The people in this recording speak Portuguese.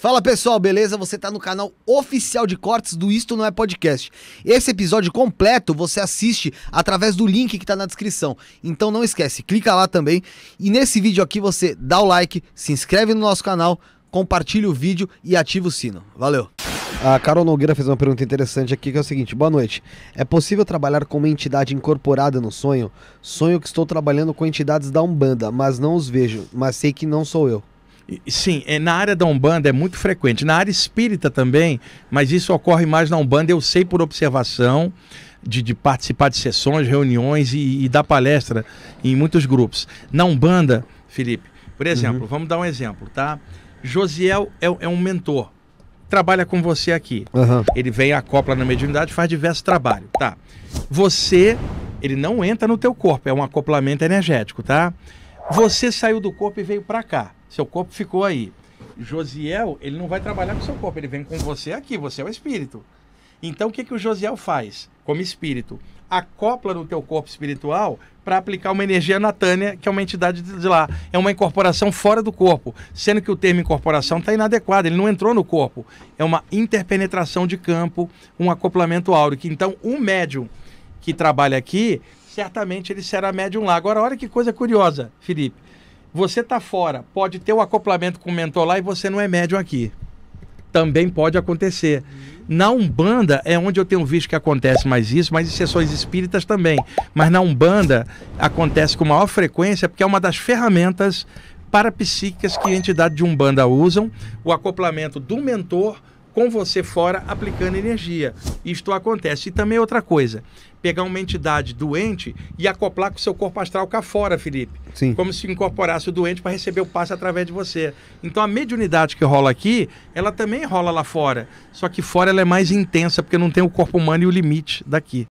Fala pessoal, beleza? Você está no canal oficial de cortes do Isto Não É Podcast. Esse episódio completo você assiste através do link que está na descrição. Então não esquece, clica lá também. E nesse vídeo aqui você dá o like, se inscreve no nosso canal, compartilha o vídeo e ativa o sino. Valeu! A Carol Nogueira fez uma pergunta interessante aqui que é o seguinte: boa noite. É possível trabalhar com uma entidade incorporada no sonho? Sonho que estou trabalhando com entidades da Umbanda, mas não os vejo, mas sei que não sou eu. Sim, é, na área da Umbanda é muito frequente. Na área espírita também, mas isso ocorre mais na Umbanda, eu sei por observação. De, de, participar de sessões, reuniões e, e dar palestra em muitos grupos. Na Umbanda, Felipe, por uhum. exemplo, uhum. vamos dar um exemplo, tá? Josiel é, é um mentor, trabalha com você aqui. Uhum. Ele vem, acopla na mediunidade, faz diversos trabalhos, tá? Você, ele não entra no teu corpo, é um acoplamento energético, tá? Você saiu do corpo e veio para cá. Seu corpo ficou aí. Josiel, ele não vai trabalhar com seu corpo, ele vem com você aqui, você é o espírito. Então o que, que o Josiel faz como espírito? Acopla no teu corpo espiritual para aplicar uma energia na Tânia, que é uma entidade de lá. É uma incorporação fora do corpo, sendo que o termo incorporação está inadequado, ele não entrou no corpo. É uma interpenetração de campo, um acoplamento áureo. Então um médium que trabalha aqui, certamente ele será médium lá. Agora, olha que coisa curiosa, Felipe você tá fora, pode ter o um acoplamento com o mentor lá e você não é médium aqui. Também pode acontecer. Na Umbanda é onde eu tenho visto que acontece mais isso, mas em sessões espíritas também. Mas na Umbanda acontece com maior frequência porque é uma das ferramentas parapsíquicas que a entidade de Umbanda usam, o acoplamento do mentor com você fora aplicando energia. Isto acontece. E também outra coisa, pegar uma entidade doente e acoplar com o seu corpo astral cá fora, Felipe. Sim. Como se incorporasse o doente para receber o passe através de você. Então a mediunidade que rola aqui, ela também rola lá fora. Só que fora ela é mais intensa, porque não tem o corpo humano e o limite daqui.